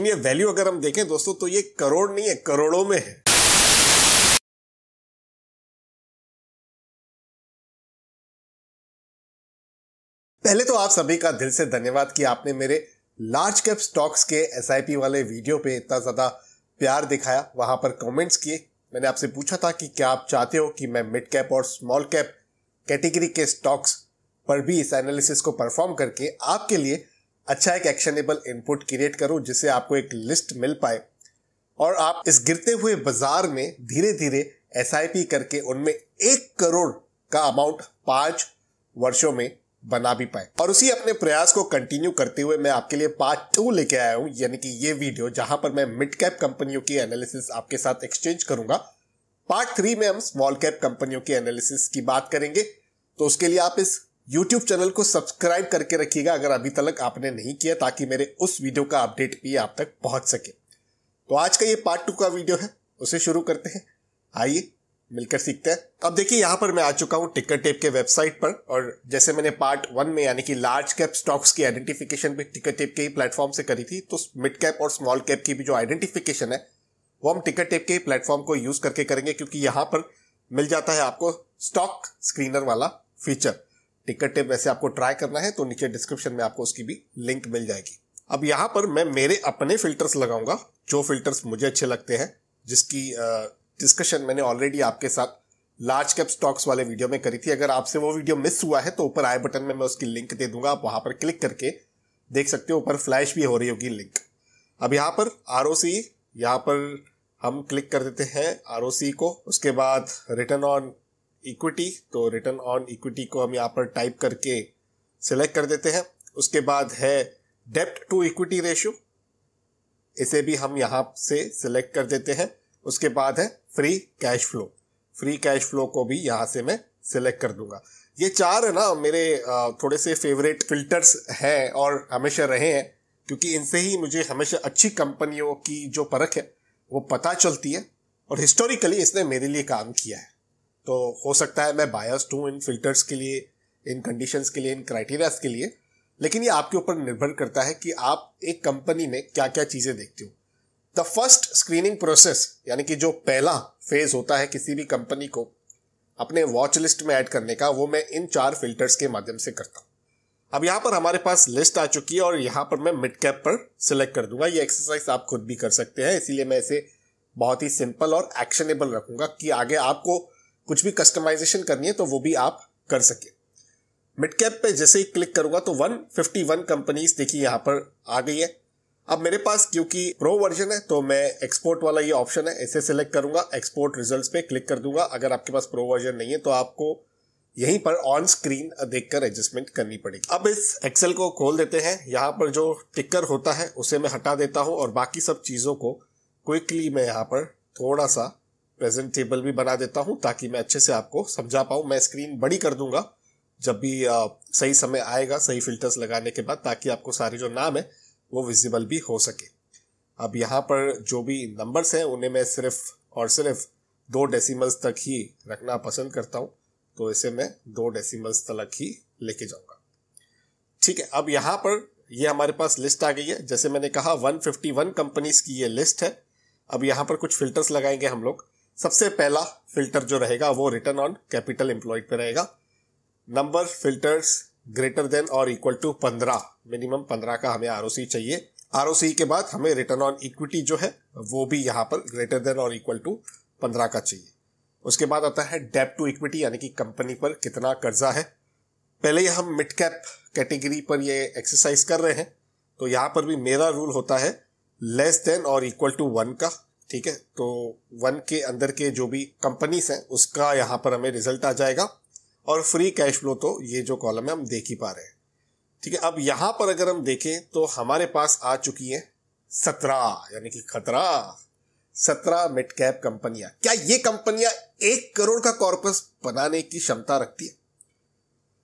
लेकिन ये वैल्यू अगर हम देखें दोस्तों तो ये करोड़ नहीं है करोड़ों में है पहले तो आप सभी का दिल से धन्यवाद कि आपने मेरे लार्ज कैप स्टॉक्स के एस वाले वीडियो पे इतना ज़्यादा प्यार दिखाया वहां पर कमेंट्स किए मैंने आपसे पूछा था कि क्या आप चाहते हो कि मैं मिड कैप और स्मॉल कैप कैटेगरी के स्टॉक्स पर भी इस एनालिसिस को परफॉर्म करके आपके लिए अच्छा एक एक्शनेबल इनपुट क्रिएट करो जिससे आपको एक लिस्ट मिल पाए और आप इस गिरते हुए बाजार में धीरे धीरे एस करके उनमें एक करोड़ का अमाउंट पांच वर्षों में बना भी पाए और उसी अपने प्रयास को कंटिन्यू करते हुए मैं आपके लिए पार्ट टू लेके आया हूँ यानी कि ये वीडियो जहां पर मैं मिड कैप कंपनियों की एनालिसिस आपके साथ एक्सचेंज करूंगा पार्ट थ्री में हम स्मॉल कैप कंपनियों की एनालिसिस की बात करेंगे तो उसके लिए आप इस यूट्यूब चैनल को सब्सक्राइब करके रखिएगा अगर अभी तक आपने नहीं किया ताकि मेरे उस वीडियो का अपडेट भी आप तक पहुंच सके तो आज का ये पार्ट टू का वीडियो है उसे शुरू करते हैं आइए मिलकर सीखते हैं अब देखिए यहाँ पर मैं आ चुका हूँ टिकर टेप के वेबसाइट पर और जैसे मैंने पार्ट वन में यानी कि लार्ज कैप स्टॉक्स की आइडेंटिफिकेशन भी टिकर टेप के ही प्लेटफॉर्म से करी थी तो मिड कैप और स्मॉल कैप की भी जो आइडेंटिफिकेशन है वो हम टिकर टेप के प्लेटफॉर्म को यूज करके करेंगे क्योंकि यहाँ पर मिल जाता है आपको स्टॉक स्क्रीनर वाला फीचर टिकट टिप वैसे आपको ट्राई करना है तो नीचे डिस्क्रिप्शन में आपको उसकी भी लिंक मिल जाएगी अब यहाँ पर मैं मेरे अपने फिल्टर्स लगाऊंगा जो फिल्टर्स मुझे अच्छे लगते हैं जिसकी डिस्कशन मैंने ऑलरेडी आपके साथ लार्ज कैप स्टॉक्स वाले वीडियो में करी थी अगर आपसे वो वीडियो मिस हुआ है तो ऊपर आई बटन में मैं उसकी लिंक दे दूंगा आप वहां पर क्लिक करके देख सकते हो ऊपर फ्लैश भी हो रही होगी लिंक अब यहाँ पर आर ओ सी यहाँ पर हम क्लिक कर देते हैं आर ओ सी को उसके बाद रिटर्न ऑन इक्विटी तो रिटर्न ऑन इक्विटी को हम यहाँ पर टाइप करके सिलेक्ट कर देते हैं उसके बाद है डेप्ट टू इक्विटी रेशियो इसे भी हम यहाँ से सिलेक्ट कर देते हैं उसके बाद है free cash flow free cash flow को भी यहाँ से मैं सिलेक्ट कर दूंगा ये चार है ना मेरे थोड़े से फेवरेट फिल्टर्स हैं और हमेशा रहे हैं क्योंकि इनसे ही मुझे हमेशा अच्छी कंपनियों की जो परख है वो पता चलती है और हिस्टोरिकली इसने मेरे लिए काम किया है तो हो सकता है मैं बायस्ड हूँ इन फिल्टर्स के लिए इन कंडीशंस के लिए इन क्राइटेरियाज के लिए लेकिन ये आपके ऊपर निर्भर करता है कि आप एक कंपनी में क्या क्या चीज़ें देखते हो द फर्स्ट स्क्रीनिंग प्रोसेस यानी कि जो पहला फेज होता है किसी भी कंपनी को अपने वॉच लिस्ट में ऐड करने का वो मैं इन चार फिल्टर्स के माध्यम से करता हूँ अब यहाँ पर हमारे पास लिस्ट आ चुकी है और यहाँ पर मैं मिड कैप पर सिलेक्ट कर दूंगा ये एक्सरसाइज आप खुद भी कर सकते हैं इसीलिए मैं इसे बहुत ही सिंपल और एक्शनेबल रखूंगा कि आगे आपको कुछ भी कस्टमाइजेशन करनी है तो वो भी आप कर सके मिड कैप पे जैसे ही क्लिक करूंगा तो 151 कंपनीज देखिए यहां पर आ गई है अब मेरे पास क्योंकि प्रो वर्जन है तो मैं एक्सपोर्ट वाला ये ऑप्शन है इसे सिलेक्ट करूंगा एक्सपोर्ट रिजल्ट्स पे क्लिक कर दूंगा अगर आपके पास प्रो वर्जन नहीं है तो आपको यहीं पर ऑन स्क्रीन देखकर एडजस्टमेंट करनी पड़ेगी अब इस एक्सेल को खोल देते हैं यहाँ पर जो टिक्कर होता है उसे मैं हटा देता हूँ और बाकी सब चीज़ों को क्विकली मैं यहाँ पर थोड़ा सा प्रेजेंट टेबल भी बना देता हूं ताकि मैं अच्छे से आपको समझा पाऊं मैं स्क्रीन बड़ी कर दूंगा जब भी आ, सही समय आएगा सही फिल्टर्स लगाने के बाद ताकि आपको सारे जो नाम है वो विजिबल भी हो सके अब यहाँ पर जो भी नंबर्स हैं उन्हें मैं सिर्फ और सिर्फ दो डेसिमल्स तक ही रखना पसंद करता हूँ तो इसे मैं दो डेसिमल्स तक ही लेके जाऊँगा ठीक है अब यहाँ पर ये हमारे पास लिस्ट आ गई है जैसे मैंने कहा 151 कंपनीज की ये लिस्ट है अब यहाँ पर कुछ फिल्टर्स लगाएंगे हम लोग सबसे पहला फिल्टर जो रहेगा वो रिटर्न ऑन कैपिटल एम्प्लॉयड पे रहेगा नंबर फिल्टर्स ग्रेटर देन और इक्वल टू पंद्रह मिनिमम पंद्रह का हमें आर चाहिए आर के बाद हमें रिटर्न ऑन इक्विटी जो है वो भी यहाँ पर ग्रेटर देन और इक्वल टू पंद्रह का चाहिए उसके बाद आता है डेप टू इक्विटी यानी कि कंपनी पर कितना कर्जा है पहले ही हम मिड कैप कैटेगरी पर ये एक्सरसाइज कर रहे हैं तो यहाँ पर भी मेरा रूल होता है लेस देन और इक्वल टू वन का ठीक है तो वन के अंदर के जो भी कंपनीज हैं उसका यहाँ पर हमें रिजल्ट आ जाएगा और फ्री कैश फ्लो तो ये जो कॉलम है हम देख ही पा रहे हैं ठीक है अब यहाँ पर अगर हम देखें तो हमारे पास आ चुकी है सत्रह यानी कि खतरा सत्रह मिड कैप कंपनियां क्या ये कंपनियां एक करोड़ का कॉर्पस बनाने की क्षमता रखती है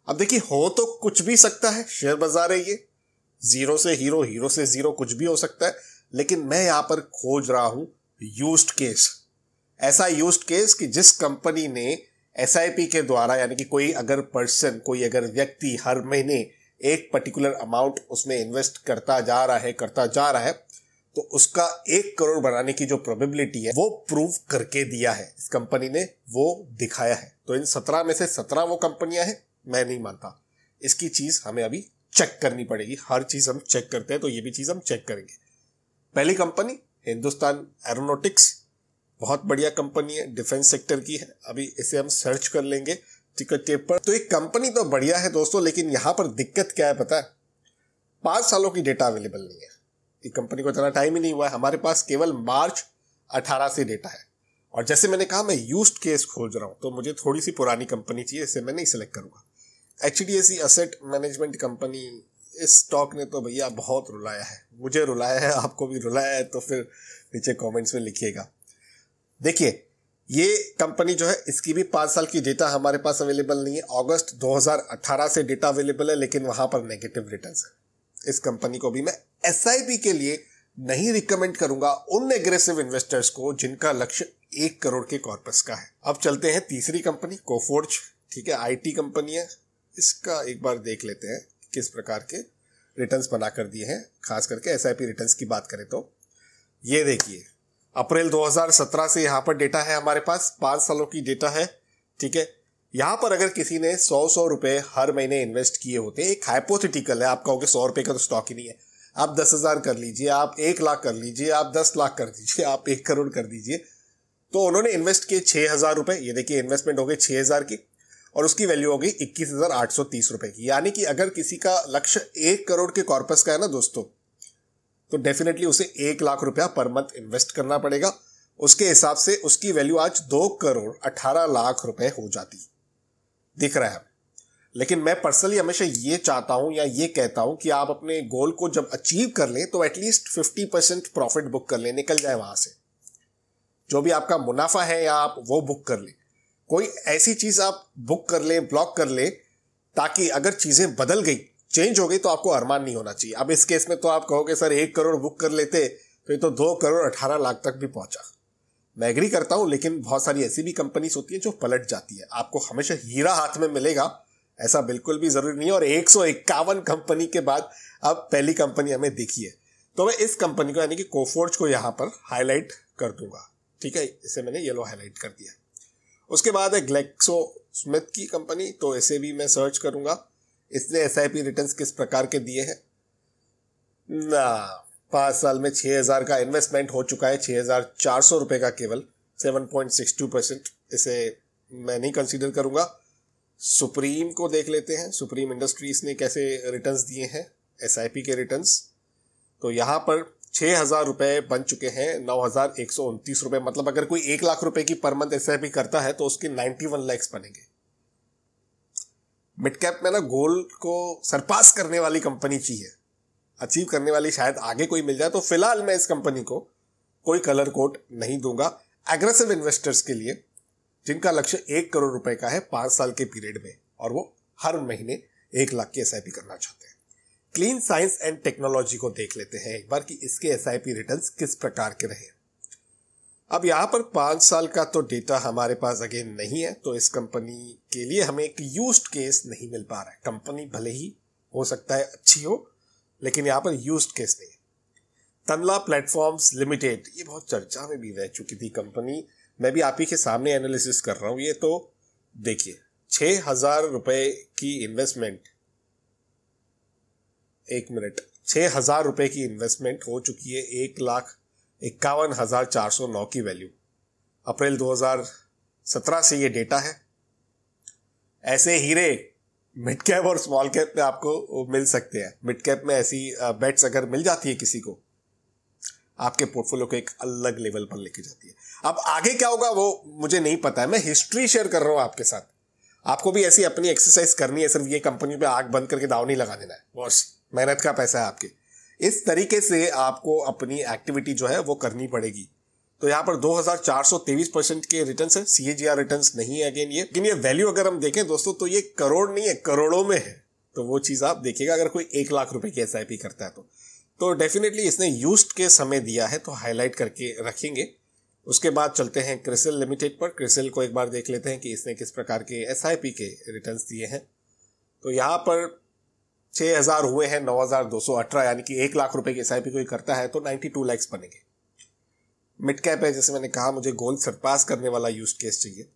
अब देखिए हो तो कुछ भी सकता है शेयर बाजार है ये जीरो से हीरो हीरो से जीरो कुछ भी हो सकता है लेकिन मैं यहां पर खोज रहा हूं यूज्ड केस ऐसा यूज्ड केस कि जिस कंपनी ने एस के द्वारा यानी कि कोई अगर पर्सन कोई अगर व्यक्ति हर महीने एक पर्टिकुलर अमाउंट उसमें इन्वेस्ट करता जा रहा है करता जा रहा है तो उसका एक करोड़ बनाने की जो प्रोबेबिलिटी है वो प्रूव करके दिया है इस कंपनी ने वो दिखाया है तो इन सत्रह में से सत्रह वो कंपनियां हैं मैं नहीं मानता इसकी चीज हमें अभी चेक करनी पड़ेगी हर चीज हम चेक करते हैं तो ये भी चीज हम चेक करेंगे पहली कंपनी हिंदुस्तान एरोनोटिक्स बहुत बढ़िया कंपनी है डिफेंस सेक्टर की है अभी इसे हम सर्च कर लेंगे टिकट टेप पर तो एक कंपनी तो बढ़िया है दोस्तों लेकिन यहाँ पर दिक्कत क्या है पता है पाँच सालों की डेटा अवेलेबल नहीं है ये कंपनी को इतना टाइम ही नहीं हुआ है हमारे पास केवल मार्च अठारह से डेटा है और जैसे मैंने कहा मैं यूज केस खोज रहा हूँ तो मुझे थोड़ी सी पुरानी कंपनी चाहिए इसे मैं नहीं सिलेक्ट करूँगा H D F C asset management company इस स्टॉक ने तो भैया बहुत रुलाया है मुझे रुलाया है आपको भी रुलाया है तो फिर नीचे कमेंट्स में लिखिएगा देखिए ये कंपनी जो है इसकी भी पाँच साल की डेटा हमारे पास अवेलेबल नहीं है अगस्त 2018 से डेटा अवेलेबल है लेकिन वहां पर नेगेटिव रिटर्न है इस कंपनी को भी मैं एस के लिए नहीं रिकमेंड करूंगा उन एग्रेसिव इन्वेस्टर्स को जिनका लक्ष्य एक करोड़ के कॉर्पस का है अब चलते हैं तीसरी कंपनी कोफोर्ज ठीक है आईटी कंपनी है इसका एक बार देख लेते हैं किस प्रकार के रिटर्न्स बना कर दिए हैं खास करके एस आई रिटर्न्स की बात करें तो ये देखिए अप्रैल 2017 से यहाँ पर डेटा है हमारे पास पाँच सालों की डेटा है ठीक है यहाँ पर अगर किसी ने सौ सौ रुपये हर महीने इन्वेस्ट किए होते एक हाइपोथेटिकल है आप कहोगे सौ रुपये का तो स्टॉक ही नहीं है आप दस हज़ार कर लीजिए आप एक लाख कर लीजिए आप दस लाख कर दीजिए आप एक करोड़ कर दीजिए तो उन्होंने इन्वेस्ट किए छः हज़ार रुपये ये देखिए इन्वेस्टमेंट हो गई छः हज़ार की और उसकी वैल्यू होगी इक्कीस हजार आठ सौ तीस रुपए की यानी कि अगर किसी का लक्ष्य एक करोड़ के कॉर्पस का है ना दोस्तों तो डेफिनेटली उसे एक लाख रुपया पर मंथ इन्वेस्ट करना पड़ेगा उसके हिसाब से उसकी वैल्यू आज दो करोड़ अठारह लाख रुपए हो जाती दिख रहा है लेकिन मैं पर्सनली हमेशा ये चाहता हूं या ये कहता हूं कि आप अपने गोल को जब अचीव कर लें तो at least fifty percent profit book कर लें निकल जाए वहां से जो भी आपका मुनाफा है या आप वो बुक कर लें कोई ऐसी चीज आप बुक कर ले ब्लॉक कर ले ताकि अगर चीजें बदल गई चेंज हो गई तो आपको अरमान नहीं होना चाहिए अब इस केस में तो आप कहोगे सर एक करोड़ बुक कर लेते तो ये तो दो करोड़ अठारह लाख तक भी पहुंचा मैं एग्री करता हूं लेकिन बहुत सारी ऐसी भी कंपनीज होती है जो पलट जाती है आपको हमेशा हीरा हाथ में मिलेगा ऐसा बिल्कुल भी जरूरी नहीं है और एक कंपनी के बाद अब पहली कंपनी हमें देखी है तो मैं इस कंपनी को यानी कि कोफोर्ज को यहां पर हाईलाइट कर दूंगा ठीक है इसे मैंने येलो हाईलाइट कर दिया उसके बाद है ग्लेक्सो स्मिथ की कंपनी तो इसे भी मैं सर्च करूंगा इसने एस आई पी रिटर्न किस प्रकार के दिए हैं ना पांच साल में छह हज़ार का इन्वेस्टमेंट हो चुका है छह हज़ार चार सौ रुपए का केवल seven point six two percent इसे मैं नहीं कंसिडर करूंगा सुप्रीम को देख लेते हैं सुप्रीम इंडस्ट्रीज ने कैसे रिटर्न दिए हैं एस के रिटर्न तो यहाँ पर छह हजार रुपए बन चुके हैं नौ हजार एक सौ उनतीस रुपए मतलब अगर कोई एक लाख रुपए की per month S I P करता है तो उसके नाइन्टी वन लैक्स बनेंगे मिड कैप में ना गोल को सरपास करने वाली कंपनी चाहिए अचीव करने वाली शायद आगे कोई मिल जाए तो फिलहाल मैं इस कंपनी को कोई कलर कोड नहीं दूंगा एग्रेसिव इन्वेस्टर्स के लिए जिनका लक्ष्य एक करोड़ रुपए का है पांच साल के पीरियड में और वो हर महीने एक लाख की एस करना चाहते हैं क्लीन साइंस एंड टेक्नोलॉजी को देख लेते हैं एक बार कि इसके एस आई रिटर्न्स किस प्रकार के रहे अब यहाँ पर पांच साल का तो डेटा हमारे पास अगेन नहीं है तो इस कंपनी के लिए हमें एक यूज केस नहीं मिल पा रहा है कंपनी भले ही हो सकता है अच्छी हो लेकिन यहाँ पर यूज केस नहीं है तनला प्लेटफॉर्म्स लिमिटेड ये बहुत चर्चा में भी रह चुकी थी कंपनी मैं भी आप ही के सामने एनालिसिस कर रहा हूँ ये तो देखिए छह हज़ार रुपए की इन्वेस्टमेंट एक मिनट छः हजार रुपये की इन्वेस्टमेंट हो चुकी है एक लाख इक्यावन हजार चार सौ नौ की वैल्यू अप्रैल 2017 से ये डेटा है ऐसे हीरे मिड कैप और स्मॉल कैप में आपको मिल सकते हैं मिड कैप में ऐसी बेट्स अगर मिल जाती है किसी को आपके पोर्टफोलियो को एक अलग लेवल पर लेके जाती है अब आगे क्या होगा वो मुझे नहीं पता है मैं हिस्ट्री शेयर कर रहा हूं आपके साथ आपको भी ऐसी अपनी एक्सरसाइज करनी है सिर्फ ये कंपनी पे आग बंद करके दाव नहीं लगा देना है मेहनत का पैसा है आपके इस तरीके से आपको अपनी एक्टिविटी जो है वो करनी पड़ेगी तो यहाँ पर 2423 परसेंट के रिटर्न है सी रिटर्न नहीं है अगेन ये लेकिन ये वैल्यू अगर हम देखें दोस्तों तो ये करोड़ नहीं है करोड़ों में है तो वो चीज़ आप देखिएगा अगर कोई एक लाख रुपए की एस करता है तो तो डेफिनेटली इसने यूज के समय दिया है तो हाईलाइट करके रखेंगे उसके बाद चलते हैं क्रिसिल लिमिटेड पर क्रिसिल को एक बार देख लेते हैं कि इसने किस प्रकार के एस के रिटर्न दिए हैं तो यहाँ पर छः हजार हुए हैं नौ हजार दो सौ अठारह यानी कि एक लाख रुपए की एस आई पी कोई करता है तो नाइन्टी टू लैक्स बनेंगे मिड कैप है जैसे मैंने कहा मुझे गोल सरपास करने वाला यूज केस चाहिए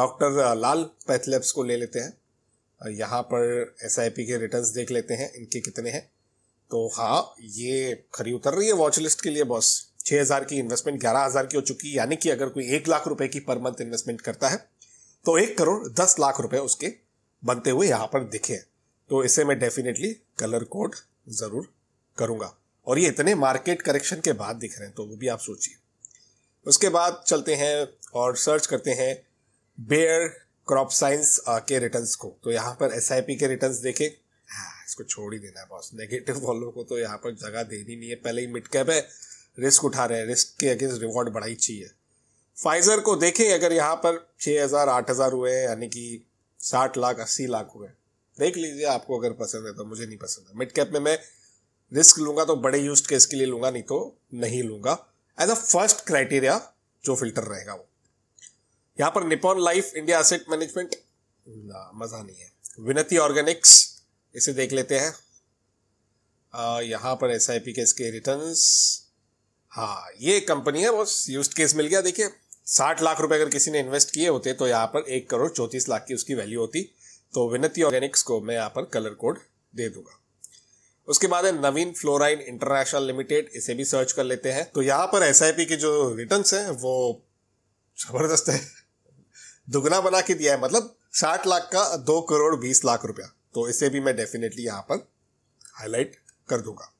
डॉक्टर लाल पैथलेब्स को ले लेते हैं यहाँ पर एस आई पी के रिटर्न देख लेते हैं इनके कितने हैं तो हाँ ये खरी उतर रही है वॉचलिस्ट के लिए बॉस छः हज़ार की इन्वेस्टमेंट ग्यारह हज़ार की हो चुकी है यानी कि अगर कोई एक लाख रुपए की पर मंथ इन्वेस्टमेंट करता है तो एक करोड़ दस लाख रुपए उसके बनते हुए यहाँ पर दिखे हैं तो इसे मैं डेफिनेटली कलर कोड ज़रूर करूंगा और ये इतने मार्केट करेक्शन के बाद दिख रहे हैं तो वो भी आप सोचिए उसके बाद चलते हैं और सर्च करते हैं बेयर क्रॉप साइंस के रिटर्न्स को तो यहाँ पर एस के रिटर्न्स देखें हाँ, इसको छोड़ ही देना है बॉस नेगेटिव वालों को तो यहाँ पर जगह देनी नहीं है पहले ही मिड कैप है रिस्क उठा रहे हैं रिस्क के अगेंस्ट रिवॉर्ड बढ़ाई चाहिए फाइजर को देखें अगर यहाँ पर छः हज़ार आठ हज़ार हुए हैं यानी कि साठ लाख अस्सी लाख हुए देख लीजिए आपको अगर पसंद है तो मुझे नहीं पसंद है मिड कैप में मैं रिस्क लूंगा तो बड़े यूज केस के लिए लूंगा नहीं तो नहीं लूंगा एज अ फर्स्ट क्राइटेरिया जो फिल्टर रहेगा वो यहां पर Nippon Life India asset management ना मज़ा नहीं है विनती ऑर्गेनिक्स इसे देख लेते हैं आ, पर एस आई पी के इसके रिटर्न हाँ ये कंपनी है बस यूज केस मिल गया देखिए साठ लाख रुपए अगर किसी ने इन्वेस्ट किए होते तो यहां पर एक करोड़ चौतीस लाख की उसकी वैल्यू होती तो विनती ऑर्गेनिक्स को मैं यहाँ पर कलर कोड दे दूंगा उसके बाद है नवीन फ्लोराइन इंटरनेशनल लिमिटेड इसे भी सर्च कर लेते हैं तो यहाँ पर एस के जो रिटर्न है वो जबरदस्त है दुगना बना के दिया है मतलब साठ लाख का दो करोड़ बीस लाख रुपया तो इसे भी मैं डेफिनेटली यहाँ पर हाईलाइट कर दूंगा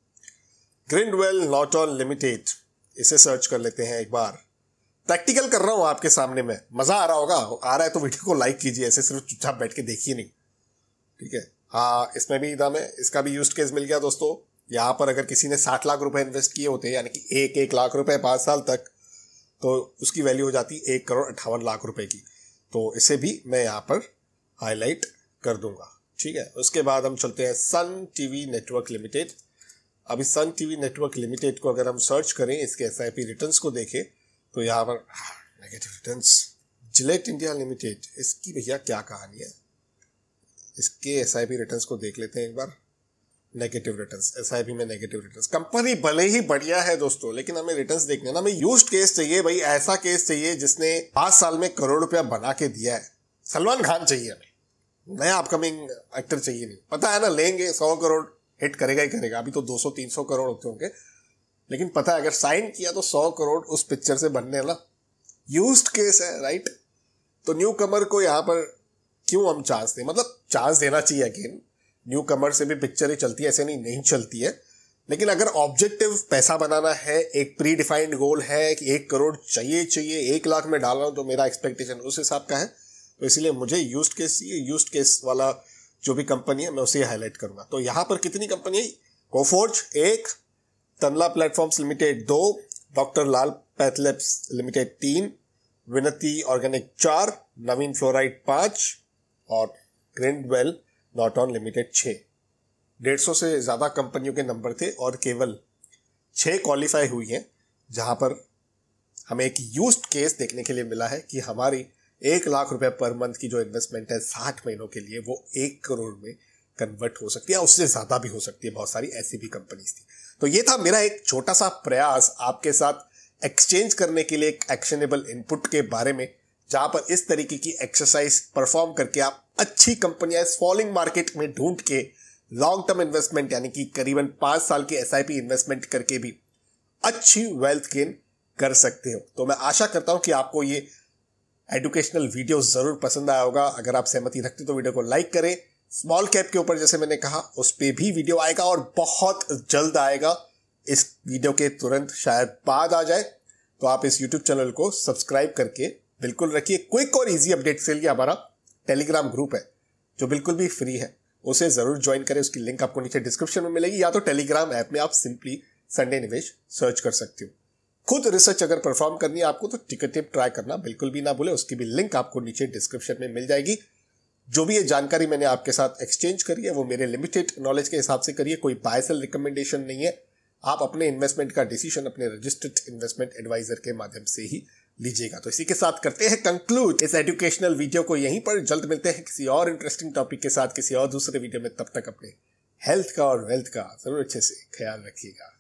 ग्रिंडवेल नॉट ऑन लिमिटेड इसे सर्च कर लेते हैं एक बार प्रैक्टिकल कर रहा हूँ आपके सामने में मजा आ रहा होगा आ रहा है तो वीडियो को लाइक कीजिए ऐसे सिर्फ चुपचाप बैठ के देखिए नहीं ठीक है हाँ इसमें भी दम है इसका भी यूज केस मिल गया दोस्तों यहाँ पर अगर किसी ने साठ लाख रुपए इन्वेस्ट किए होते यानी कि एक एक लाख रुपए पाँच साल तक तो उसकी वैल्यू हो जाती है एक करोड़ अट्ठावन लाख रुपए की तो इसे भी मैं यहाँ पर हाईलाइट कर दूंगा ठीक है उसके बाद हम चलते हैं सन टीवी नेटवर्क लिमिटेड अभी सन टीवी नेटवर्क लिमिटेड को अगर हम सर्च करें इसके एस आई रिटर्न को देखें तो यहाँ पर negative return Gillette India Limited इसकी भैया क्या कहानी है इसके एस आई रिटर्न्स को देख लेते हैं एक बार नेगेटिव रिटर्न्स एस आई में नेगेटिव रिटर्न्स कंपनी भले ही बढ़िया है दोस्तों लेकिन हमें रिटर्न्स देखने ना हमें यूज केस चाहिए भाई ऐसा केस चाहिए जिसने पांच साल में करोड़ रुपया बना के दिया है सलमान खान चाहिए हमें नया अपकमिंग एक्टर चाहिए नहीं पता है ना लेंगे सौ करोड़ हिट करेगा ही करेगा अभी तो दो सौ तीन सौ करोड़ होते होंगे लेकिन पता है अगर साइन किया तो सौ करोड़ उस पिक्चर से बनने वाला यूज केस है राइट तो न्यू कमर को यहाँ पर क्यों हम चांस दें मतलब चांस देना चाहिए अगेन न्यू कमर से भी पिक्चर ही चलती है ऐसे नहीं नहीं चलती है लेकिन अगर ऑब्जेक्टिव पैसा बनाना है एक प्री डिफाइंड गोल है कि एक करोड़ चाहिए चाहिए एक लाख में डाल रहा हूं तो मेरा एक्सपेक्टेशन उस हिसाब का है तो इसलिए मुझे यूज केस यूज केस वाला जो भी कंपनी है मैं उसे हाईलाइट करूंगा तो यहाँ पर कितनी कंपनी कोफोर्ज एक तनला प्लेटफॉर्म्स लिमिटेड दो डॉक्टर लाल पैथलेप्स लिमिटेड तीन विनती ऑर्गेनिक चार नवीन फ्लोराइड पांच और ग्रिंडवेल नॉट ऑन लिमिटेड छः डेढ़ सौ से ज़्यादा कंपनियों के नंबर थे और केवल छः क्वालिफाई हुई हैं जहां पर हमें एक यूज केस देखने के लिए मिला है कि हमारी एक लाख रुपए पर मंथ की जो इन्वेस्टमेंट है साठ महीनों के लिए वो एक करोड़ में कन्वर्ट हो सकती है उससे ज़्यादा भी हो सकती है बहुत सारी ऐसी भी कंपनीज थी तो ये था मेरा एक छोटा सा प्रयास आपके साथ एक्सचेंज करने के लिए एक एक्शनेबल इनपुट के बारे में जहां पर इस तरीके की एक्सरसाइज परफॉर्म करके आप अच्छी कंपनियां इस फॉलिंग मार्केट में ढूंढ के लॉन्ग टर्म इन्वेस्टमेंट यानी कि करीबन पांच साल की एस इन्वेस्टमेंट करके भी अच्छी वेल्थ गेन कर सकते हो तो मैं आशा करता हूं कि आपको ये एडुकेशनल वीडियो ज़रूर पसंद आया होगा अगर आप सहमति रखते तो वीडियो को लाइक करें स्मॉल कैप के ऊपर जैसे मैंने कहा उस पर भी वीडियो आएगा और बहुत जल्द आएगा इस वीडियो के तुरंत शायद बाद आ जाए तो आप इस यूट्यूब चैनल को सब्सक्राइब करके बिल्कुल रखिए क्विक और इजी अपडेट के लिए हमारा टेलीग्राम ग्रुप है जो बिल्कुल भी फ्री है उसे ज़रूर ज्वाइन करें उसकी लिंक आपको नीचे डिस्क्रिप्शन में मिलेगी या तो टेलीग्राम ऐप में आप सिंपली संडे निवेश सर्च कर सकते हो खुद रिसर्च अगर परफॉर्म करनी है आपको तो टिकट टिप ट्राई करना बिल्कुल भी ना भूले उसकी भी लिंक आपको नीचे डिस्क्रिप्शन में मिल जाएगी जो भी ये जानकारी मैंने आपके साथ एक्सचेंज करी है वो मेरे लिमिटेड नॉलेज के हिसाब से करिए कोई बाय सेल रिकमेंडेशन नहीं है आप अपने इन्वेस्टमेंट का डिसीजन अपने रजिस्टर्ड इन्वेस्टमेंट एडवाइजर के माध्यम से ही लीजिएगा तो इसी के साथ करते हैं कंक्लूड इस एजुकेशनल वीडियो को यहीं पर जल्द मिलते हैं किसी और इंटरेस्टिंग टॉपिक के साथ किसी और दूसरे वीडियो में तब तक अपने हेल्थ का और वेल्थ का जरूर अच्छे से ख्याल रखिएगा